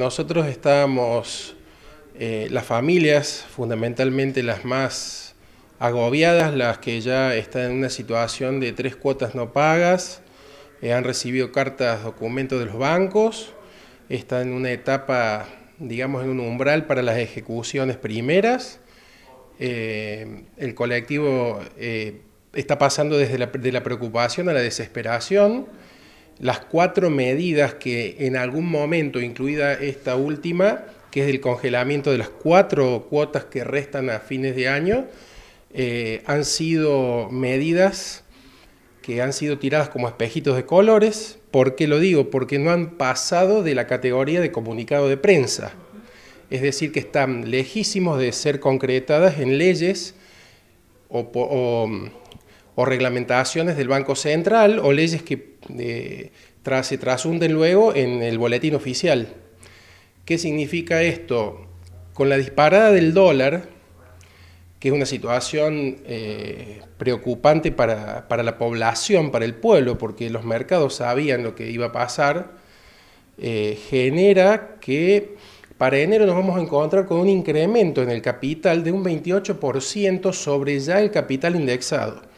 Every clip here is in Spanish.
Nosotros estamos, eh, las familias, fundamentalmente las más agobiadas, las que ya están en una situación de tres cuotas no pagas, eh, han recibido cartas, documentos de los bancos, están en una etapa, digamos, en un umbral para las ejecuciones primeras. Eh, el colectivo está pasando desde la preocupación a la desesperación las cuatro medidas que en algún momento, incluida esta última, que es el congelamiento de las cuatro cuotas que restan a fines de año, eh, han sido medidas que han sido tiradas como espejitos de colores. ¿Por qué lo digo? Porque no han pasado de la categoría de comunicado de prensa. Es decir, que están lejísimos de ser concretadas en leyes o, o mm, o reglamentaciones del Banco Central o leyes que eh, se trasunden luego en el boletín oficial. ¿Qué significa esto? Con la disparada del dólar, que es una situación eh, preocupante para, la población, para el pueblo, porque los mercados sabían lo que iba a pasar, eh, genera que para enero nos vamos a encontrar con un incremento en el capital de un 28% sobre ya el capital indexado.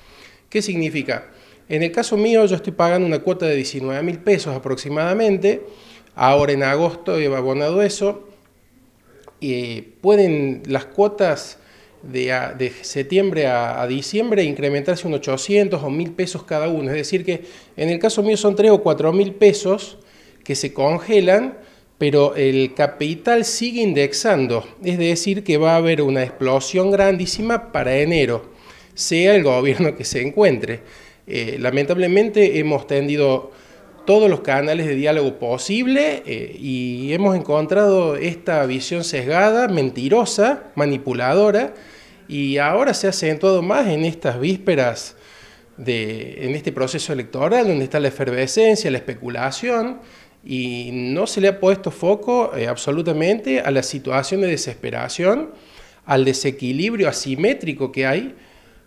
¿Qué significa? En el caso mío yo estoy pagando una cuota de 19 mil pesos aproximadamente, ahora en agosto he abonado eso, y eh, pueden las cuotas de, septiembre a, diciembre incrementarse un 800 o 1000 pesos cada uno, es decir que en el caso mío son 3 o 4 mil pesos que se congelan, pero el capital sigue indexando, es decir que va a haber una explosión grandísima para enero sea el gobierno que se encuentre. Eh, lamentablemente hemos tendido todos los canales de diálogo posible eh, y hemos encontrado esta visión sesgada, mentirosa, manipuladora y ahora se ha acentuado más en estas vísperas de, en este proceso electoral donde está la efervescencia, la especulación y no se le ha puesto foco eh, absolutamente a la situación de desesperación, al desequilibrio asimétrico que hay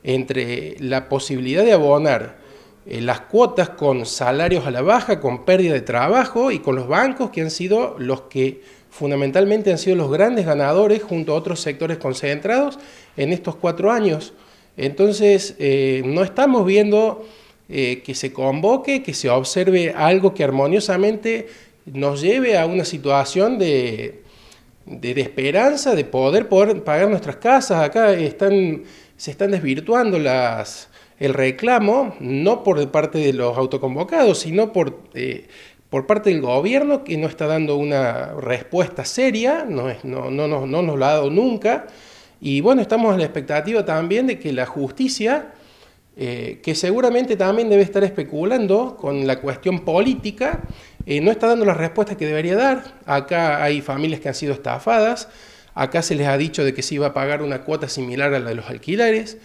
entre la posibilidad de abonar eh, las cuotas con salarios a la baja, con pérdida de trabajo y con los bancos que han sido los que fundamentalmente han sido los grandes ganadores junto a otros sectores concentrados en estos cuatro años. Entonces, eh, no estamos viendo eh, que se convoque, que se observe algo que armoniosamente nos lleve a una situación de, de, esperanza de poder, poder, pagar nuestras casas. Acá están, se están desvirtuando las, el reclamo, no por parte de los autoconvocados, sino por, eh, por parte del gobierno que no está dando una respuesta seria, no, es, no, no, no, nos lo ha dado nunca. Y bueno, estamos a la expectativa también de que la justicia, eh, que seguramente también debe estar especulando con la cuestión política, eh, no está dando las respuesta que debería dar. Acá hay familias que han sido estafadas, acá se les ha dicho de que se iba a pagar una cuota similar a la de los alquileres.